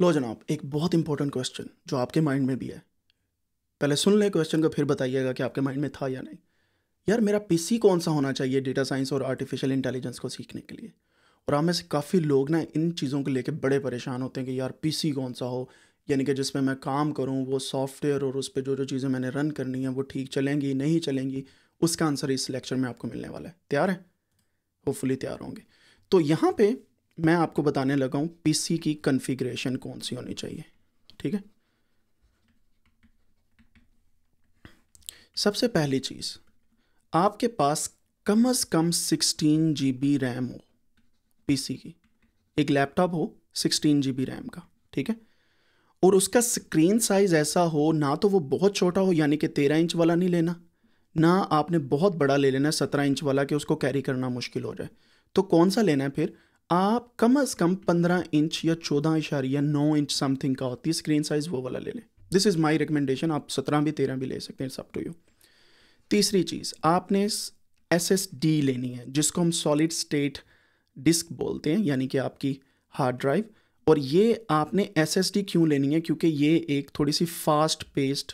लो जनाब एक बहुत इंपॉर्टेंट क्वेश्चन जो आपके माइंड में भी है पहले सुन लें क्वेश्चन को फिर बताइएगा कि आपके माइंड में था या नहीं यार मेरा पीसी कौन सा होना चाहिए डेटा साइंस और आर्टिफिशियल इंटेलिजेंस को सीखने के लिए और आप में से काफ़ी लोग ना इन चीज़ों को लेकर बड़े परेशान होते हैं कि यार पीसी कौन सा हो यानी कि जिसमें मैं काम करूँ वो सॉफ्टवेयर और उस पर जो जो चीज़ें मैंने रन करनी है वो ठीक चलेंगी नहीं चलेंगी उसका आंसर इस लेक्चर में आपको मिलने वाला है तैयार है होपफुली तैयार होंगे तो यहाँ पे मैं आपको बताने लगा हूँ पीसी की कॉन्फ़िगरेशन कौन सी होनी चाहिए ठीक है सबसे पहली चीज़ आपके पास कम अज़ कम 16 जी रैम हो पीसी की एक लैपटॉप हो 16 जी रैम का ठीक है और उसका स्क्रीन साइज़ ऐसा हो ना तो वो बहुत छोटा हो यानी कि 13 इंच वाला नहीं लेना ना आपने बहुत बड़ा ले लेना है सत्रह इंच वाला कि उसको कैरी करना मुश्किल हो जाए तो कौन सा लेना है फिर आप कम अज कम पंद्रह इंच या चौदह इशारिया नौ इंच समथिंग का होती है स्क्रीन साइज वो वाला ले लें दिस इज़ माई रिकमेंडेशन आप सत्रह भी तेरह भी ले सकते हैं सब टू यू तीसरी चीज़ आपने एस एस डी लेनी है जिसको हम सॉलिड स्टेट डिस्क बोलते हैं यानी कि आपकी हार्ड ड्राइव और ये आपने एस एस डी क्यों लेनी है क्योंकि ये एक थोड़ी सी fast paced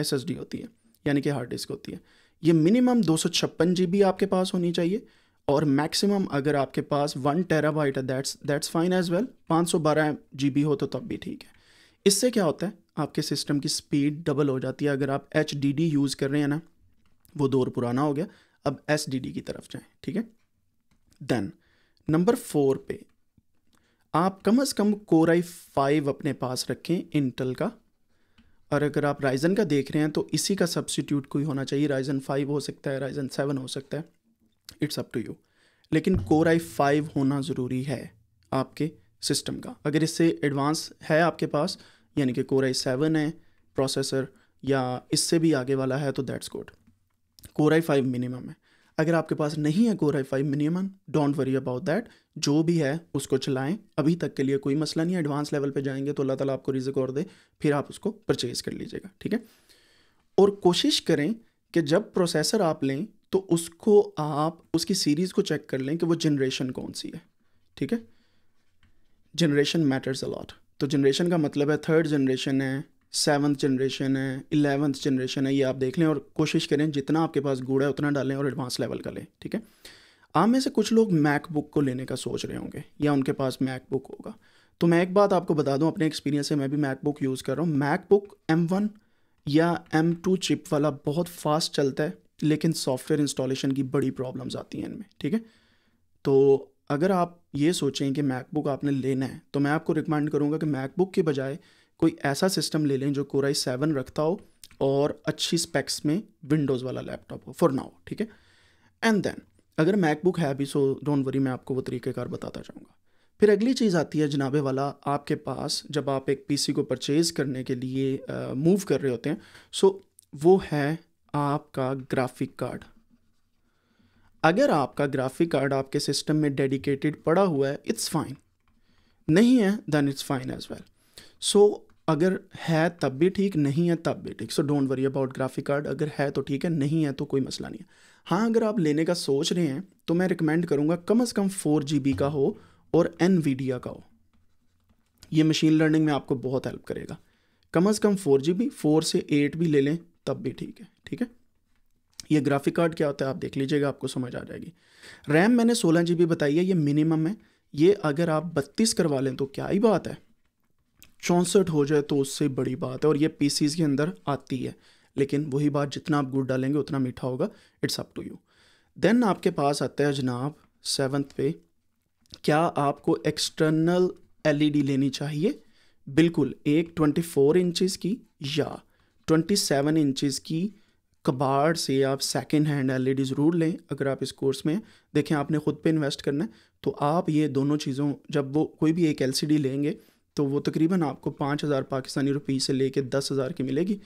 S S D होती है यानी कि हार्ड डिस्क होती है ये मिनिमम दो सौ छप्पन जी बी आपके पास होनी चाहिए और मैक्सिमम अगर आपके पास वन टेराबाइट है that's that's fine as well पाँच सौ बारह जी बी हो तो तब भी ठीक है इससे क्या होता है आपके सिस्टम की स्पीड डबल हो जाती है अगर आप एच डी डी यूज़ कर रहे हैं ना वो दौर पुराना हो गया अब एस डी डी की तरफ जाएँ ठीक है देन नंबर फोर पे आप कम अज़ कम कोर आई फाइव अपने पास रखें इंटल का और अगर आप राइजन का देख रहे हैं तो इसी का सब्सिट्यूट कोई होना चाहिए राइजन फाइव हो सकता है राइजन सेवन हो सकता है इट्स अप टू यू लेकिन कोर आई फाइव होना ज़रूरी है आपके सिस्टम का अगर इससे एडवांस है आपके पास यानी कि कोर आई सेवन है प्रोसेसर या इससे भी आगे वाला है तो that's good core I five minimum है अगर आपके पास नहीं है core I five minimum don't worry about that जो भी है उसको चलाएं अभी तक के लिए कोई मसला नहीं है एडवांस लेवल पे जाएंगे तो अल्लाह ताला आपको रिजिक और दे फिर आप उसको परचेज़ कर लीजिएगा ठीक है और कोशिश करें कि जब प्रोसेसर आप लें तो उसको आप उसकी सीरीज़ को चेक कर लें कि वो जनरेशन कौन सी है ठीक है जनरेशन मैटर्स अलॉट तो जनरेशन का मतलब है थर्ड जनरेशन है सेवन्थ जनरेशन है इलेवंथ जनरेशन है ये आप देख लें और कोशिश करें जितना आपके पास गुड़ है उतना डालें और एडवांस लेवल का लें ठीक है आप में से कुछ लोग मैकबुक को लेने का सोच रहे होंगे या उनके पास मैकबुक होगा तो मैं एक बात आपको बता दूं अपने एक्सपीरियंस से मैं भी मैकबुक यूज़ कर रहा हूँ मैकबुक एम वन या एम टू चिप वाला बहुत फास्ट चलता है लेकिन सॉफ्टवेयर इंस्टॉलेशन की बड़ी प्रॉब्लम्स आती हैं इनमें ठीक है तो अगर आप ये सोचें कि मैकबुक आपने लेना है तो मैं आपको रिकमेंड करूँगा कि मैकबुक के बजाय कोई ऐसा सिस्टम ले लें जो कोराई सेवन रखता हो और अच्छी स्पेक्स में विंडोज़ वाला लैपटॉप हो फॉर नाउ ठीक है एंड देन अगर मैकबुक है भी सो डोंट वरी मैं आपको वो तरीक़ेकार बताता जाऊँगा फिर अगली चीज़ आती है जनाबे वाला आपके पास जब आप एक पीसी को परचेज़ करने के लिए मूव कर रहे होते हैं सो वो है आपका ग्राफिक कार्ड अगर आपका ग्राफिक कार्ड आपके सिस्टम में डेडिकेटेड पड़ा हुआ है इट्स फाइन नहीं है then it's fine as well so अगर है तब भी ठीक नहीं है तब भी ठीक so don't worry about graphic card अगर है तो ठीक है नहीं है तो कोई मसला नहीं है हाँ अगर आप लेने का सोच रहे हैं तो मैं रिकमेंड करूँगा कम अज़ कम फोर जी का हो और एन का हो ये मशीन लर्निंग में आपको बहुत हेल्प करेगा कम अज़ कम फोर जी बी फोर से एट भी ले लें तब भी ठीक है ठीक है ये ग्राफिक कार्ड क्या होता है आप देख लीजिएगा आपको समझ आ जाएगी रैम मैंने सोलह जी बताई है ये मिनिमम है ये अगर आप बत्तीस करवा लें तो क्या ही बात है चौंसठ हो जाए तो उससे बड़ी बात है और ये पीसीज के अंदर आती है लेकिन वही बात जितना आप गुड़ डालेंगे उतना मीठा होगा it's up to you then आपके पास आता है जनाब सेवन्थ पे क्या आपको एक्सटर्नल एलईडी e लेनी चाहिए बिल्कुल एक फोर इंचेस की या ट्वेंटी सेवन इंचज़ की कबाड़ से आप सेकेंड हैंड एल ज़रूर लें अगर आप इस कोर्स में देखें आपने ख़ुद पे इन्वेस्ट करना है तो आप ये दोनों चीज़ों जब वो कोई भी एक एल लेंगे तो वो तकरीबन आपको पाँच हज़ार पाकिस्तानी रुपीज़ से लेके दस हज़ार की मिलेगी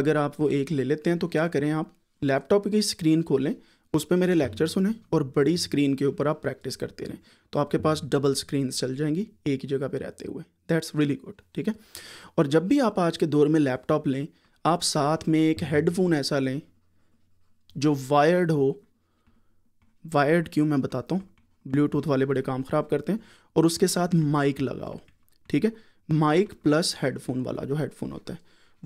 अगर आप वो एक ले लेते हैं तो क्या करें आप लैपटॉप की स्क्रीन खोलें उस पर मेरे लेक्चर सुने और बड़ी स्क्रीन के ऊपर आप प्रैक्टिस करते रहें तो आपके पास डबल स्क्रीन चल जाएंगी एक ही जगह पे रहते हुए दैट्स रियली गुड ठीक है और जब भी आप आज के दौर में लैपटॉप लें आप साथ में एक हेडफोन ऐसा लें जो वायर्ड हो वायर्ड क्यों मैं बताता हूँ ब्लूटूथ वाले बड़े काम ख़राब करते हैं और उसके साथ माइक लगाओ ठीक है माइक प्लस हेडफोन वाला जो हेडफोन होता है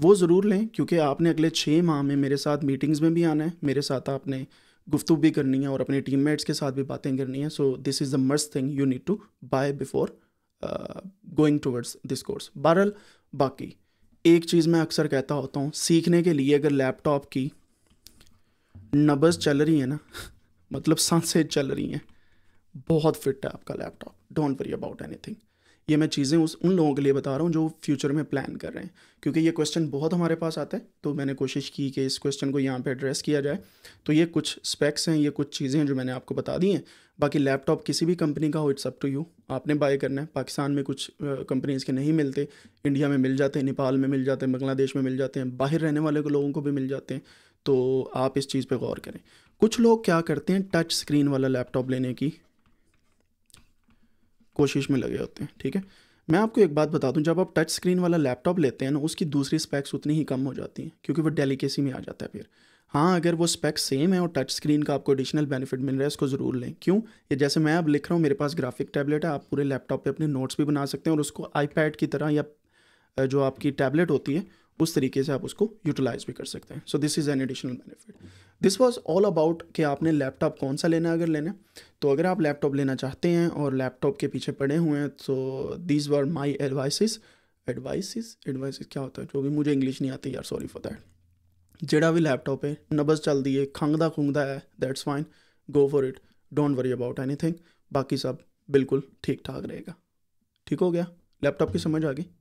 वो ज़रूर लें क्योंकि आपने अगले छः माह में मेरे साथ मीटिंग्स में भी आना है मेरे साथ आपने गुफ्तु भी करनी है और अपने टीम के साथ भी बातें करनी है so this is the must thing you need to buy before going towards this course बहरल बाकी एक चीज़ मैं अक्सर कहता होता हूँ सीखने के लिए अगर लैपटॉप की नब्ज चल रही है ना मतलब सांसें चल रही हैं बहुत फिट है आपका laptop don't worry about anything ये मैं चीज़ें उस उन लोगों के लिए बता रहा हूँ जो फ्यूचर में प्लान कर रहे हैं क्योंकि ये क्वेश्चन बहुत हमारे पास आता है तो मैंने कोशिश की कि इस क्वेश्चन को यहाँ पे एड्रेस किया जाए तो ये कुछ स्पेक्स हैं ये कुछ चीज़ें हैं जो मैंने आपको बता दी हैं बाकी लैपटॉप किसी भी कंपनी का हो इट्स अप टू यू आपने बाय करना है पाकिस्तान में कुछ कंपनीज़ के नहीं मिलते इंडिया में मिल जाते हैं नेपाल में मिल जाते हैं बांग्लादेश में मिल जाते हैं बाहर रहने वाले लोगों को भी मिल जाते हैं तो आप इस चीज़ पर गौर करें कुछ लोग क्या करते हैं टच स्क्रीन वाला लैपटॉप लेने की कोशिश में लगे होते हैं ठीक है मैं आपको एक बात बता दूं जब आप टच स्क्रीन वाला लैपटॉप लेते हैं ना उसकी दूसरी स्पेक्स उतनी ही कम हो जाती हैं क्योंकि वो डेलिकेसी में आ जाता है फिर हाँ अगर वो स्पेक्स सेम है और टच स्क्रीन का आपको एडिशनल बेनिफिट मिल रहा है इसको ज़रूर लें क्यों ये जैसे मैं अब लिख रहा हूँ मेरे पास ग्राफिक टैबलेट है आप पूरे लैपटॉप पे अपने नोट्स भी बना सकते हैं और उसको आईपैड की तरह या जो आपकी टैबलेट होती है उस तरीके से आप उसको यूटिलाइज भी कर सकते हैं so this is an additional benefit this was all about कि आपने लैपटॉप कौन सा लेना है अगर लेना तो अगर आप लैपटॉप लेना चाहते हैं और लैपटॉप के पीछे पड़े हुए हैं तो these are my advices advices advices क्या होता है जो भी मुझे इंग्लिश नहीं आती यार सॉरी फॉर दैट जेड़ा भी लैपटॉप है नबज चलती है खंगदा खुंगदा है that's fine go for it don't worry about thing बाकी सब बिल्कुल ठीक ठाक रहेगा ठीक हो गया लैपटॉप की समझ आ गई